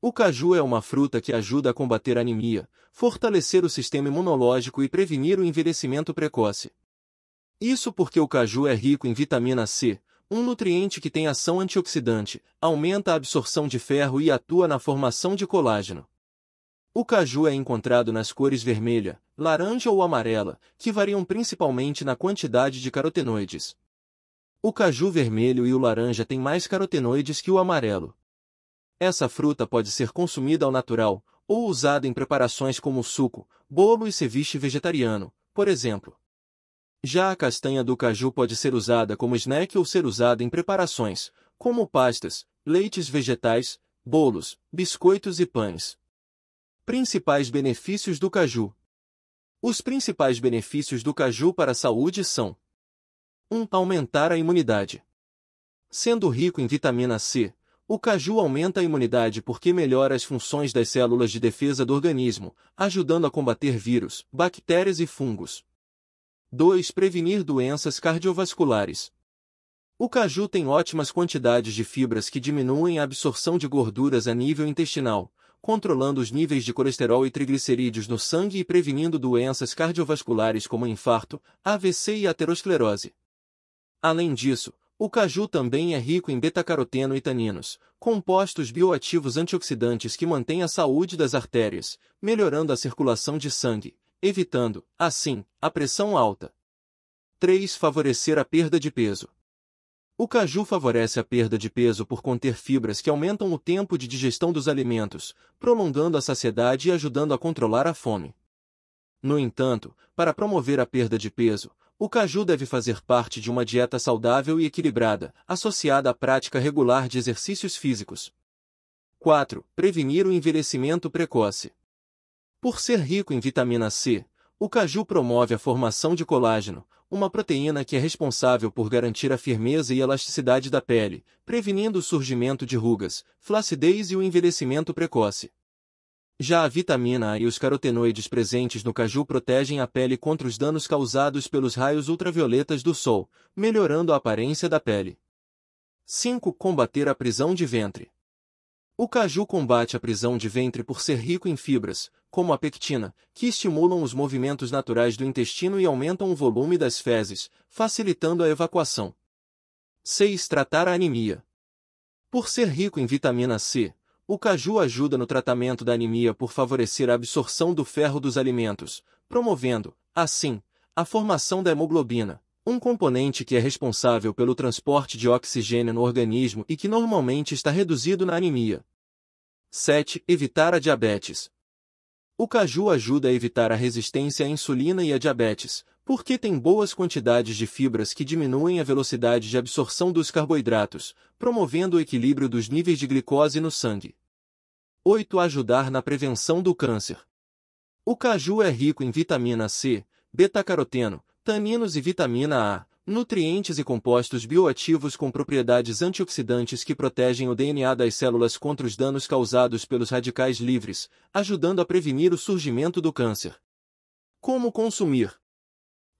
O caju é uma fruta que ajuda a combater a anemia, fortalecer o sistema imunológico e prevenir o envelhecimento precoce. Isso porque o caju é rico em vitamina C, um nutriente que tem ação antioxidante, aumenta a absorção de ferro e atua na formação de colágeno. O caju é encontrado nas cores vermelha, laranja ou amarela, que variam principalmente na quantidade de carotenoides. O caju vermelho e o laranja têm mais carotenoides que o amarelo. Essa fruta pode ser consumida ao natural, ou usada em preparações como suco, bolo e ceviche vegetariano, por exemplo. Já a castanha do caju pode ser usada como snack ou ser usada em preparações, como pastas, leites vegetais, bolos, biscoitos e pães. Principais benefícios do caju Os principais benefícios do caju para a saúde são 1. aumentar a imunidade. Sendo rico em vitamina C, o caju aumenta a imunidade porque melhora as funções das células de defesa do organismo, ajudando a combater vírus, bactérias e fungos. 2. Prevenir doenças cardiovasculares. O caju tem ótimas quantidades de fibras que diminuem a absorção de gorduras a nível intestinal, controlando os níveis de colesterol e triglicerídeos no sangue e prevenindo doenças cardiovasculares como infarto, AVC e aterosclerose. Além disso, o caju também é rico em betacaroteno e taninos, compostos bioativos antioxidantes que mantêm a saúde das artérias, melhorando a circulação de sangue, evitando, assim, a pressão alta. 3. Favorecer a perda de peso. O caju favorece a perda de peso por conter fibras que aumentam o tempo de digestão dos alimentos, prolongando a saciedade e ajudando a controlar a fome. No entanto, para promover a perda de peso, o caju deve fazer parte de uma dieta saudável e equilibrada, associada à prática regular de exercícios físicos. 4. Prevenir o envelhecimento precoce. Por ser rico em vitamina C, o caju promove a formação de colágeno, uma proteína que é responsável por garantir a firmeza e elasticidade da pele, prevenindo o surgimento de rugas, flacidez e o envelhecimento precoce. Já a vitamina A e os carotenoides presentes no caju protegem a pele contra os danos causados pelos raios ultravioletas do sol, melhorando a aparência da pele. 5. Combater a prisão de ventre. O caju combate a prisão de ventre por ser rico em fibras, como a pectina, que estimulam os movimentos naturais do intestino e aumentam o volume das fezes, facilitando a evacuação. 6. Tratar a anemia. Por ser rico em vitamina C, o caju ajuda no tratamento da anemia por favorecer a absorção do ferro dos alimentos, promovendo, assim, a formação da hemoglobina, um componente que é responsável pelo transporte de oxigênio no organismo e que normalmente está reduzido na anemia. 7. Evitar a diabetes. O caju ajuda a evitar a resistência à insulina e a diabetes, porque tem boas quantidades de fibras que diminuem a velocidade de absorção dos carboidratos, promovendo o equilíbrio dos níveis de glicose no sangue. 8. Ajudar na prevenção do câncer. O caju é rico em vitamina C, beta-caroteno, taninos e vitamina A, nutrientes e compostos bioativos com propriedades antioxidantes que protegem o DNA das células contra os danos causados pelos radicais livres, ajudando a prevenir o surgimento do câncer. Como consumir?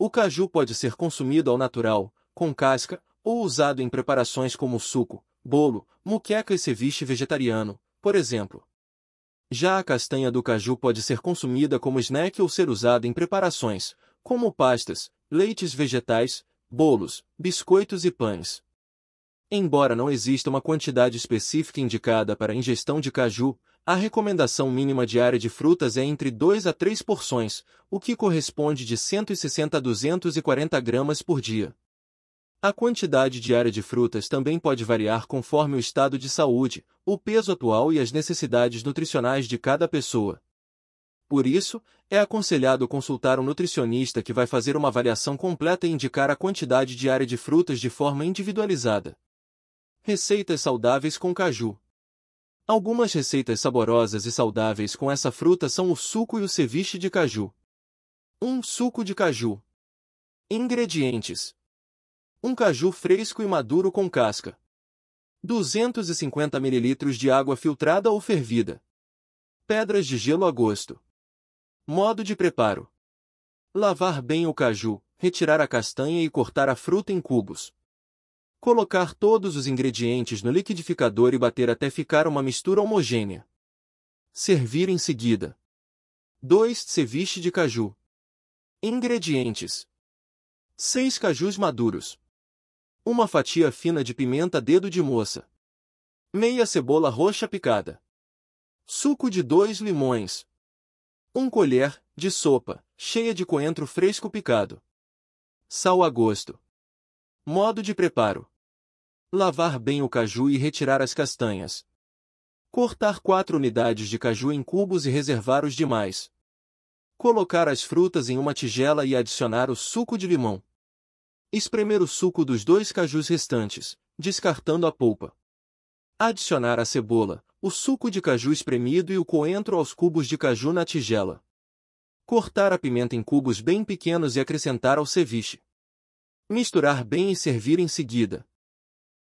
O caju pode ser consumido ao natural, com casca, ou usado em preparações como suco, bolo, muqueca e ceviche vegetariano, por exemplo. Já a castanha do caju pode ser consumida como snack ou ser usada em preparações, como pastas, leites vegetais, bolos, biscoitos e pães. Embora não exista uma quantidade específica indicada para a ingestão de caju, a recomendação mínima diária de frutas é entre 2 a 3 porções, o que corresponde de 160 a 240 gramas por dia. A quantidade diária de frutas também pode variar conforme o estado de saúde, o peso atual e as necessidades nutricionais de cada pessoa. Por isso, é aconselhado consultar um nutricionista que vai fazer uma avaliação completa e indicar a quantidade diária de frutas de forma individualizada. Receitas saudáveis com caju. Algumas receitas saborosas e saudáveis com essa fruta são o suco e o ceviche de caju. 1. Um suco de caju. Ingredientes: um caju fresco e maduro com casca. 250 ml de água filtrada ou fervida. Pedras de gelo a gosto. Modo de preparo: Lavar bem o caju, retirar a castanha e cortar a fruta em cubos. Colocar todos os ingredientes no liquidificador e bater até ficar uma mistura homogênea. Servir em seguida. 2. Ceviche de caju. Ingredientes. 6 cajus maduros. Uma fatia fina de pimenta dedo de moça. Meia cebola roxa picada. Suco de 2 limões. 1 um colher, de sopa, cheia de coentro fresco picado. Sal a gosto. Modo de preparo: Lavar bem o caju e retirar as castanhas. Cortar 4 unidades de caju em cubos e reservar os demais. Colocar as frutas em uma tigela e adicionar o suco de limão. Espremer o suco dos dois cajus restantes, descartando a polpa. Adicionar a cebola, o suco de caju espremido e o coentro aos cubos de caju na tigela. Cortar a pimenta em cubos bem pequenos e acrescentar ao ceviche. Misturar bem e servir em seguida.